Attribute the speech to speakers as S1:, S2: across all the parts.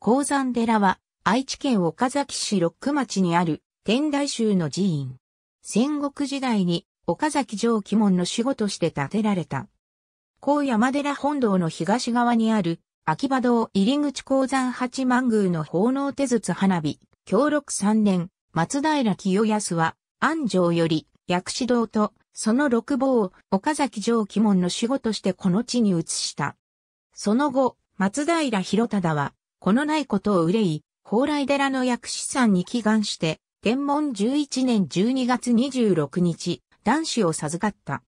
S1: 鉱山寺は、愛知県岡崎市六区町
S2: にある天台宗の寺院。戦国時代に岡崎城鬼門の守護として建てられた。高山寺本堂の東側にある秋葉堂入口鉱山八幡宮の奉納手筒花火、協録三年、松平清康は安城より薬師堂とその六坊を岡崎城鬼門の守護としてこの地に移した。その後、松平広忠はこのないことを憂い、蓬莱寺の薬師山に祈願して、天文11年12月26日、男子を授かった。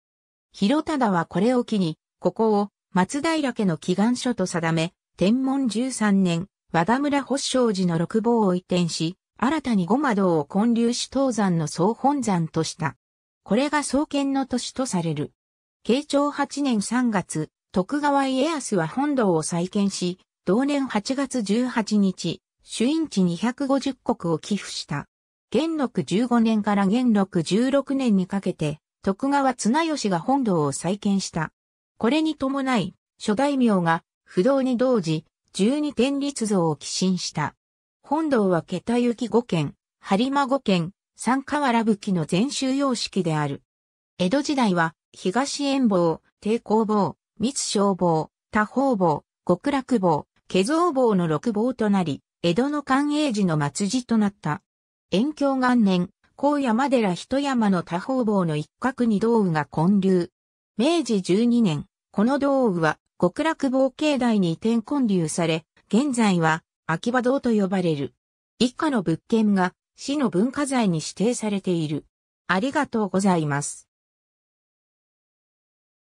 S2: 広忠はこれを機に、ここを松平家の祈願所と定め、天文13年、和田村保祥寺の六坊を移転し、新たに五窓を建立し東山の総本山とした。これが創建の年とされる。慶長8年3月、徳川家康は本堂を再建し、同年8月18日、主因地250国を寄付した。元禄15年から元禄16年にかけて、徳川綱吉が本堂を再建した。これに伴い、諸大名が不動に同時、十二天立像を寄進した。本堂は桁行き五軒、張間五軒、三河原吹の全集様式である。江戸時代は、東遠坊、抵抗坊、密消防、多方望、極楽望、家造坊の六坊となり、江戸の寛永寺の末寺となった。延享元年、高山寺一山の多方坊の一角に道具が建立。明治12年、この道具は極楽坊境内に移転建立され、現在は秋葉堂と呼ばれる。以下の物件が市
S1: の文化財に指定されている。ありがとうございます。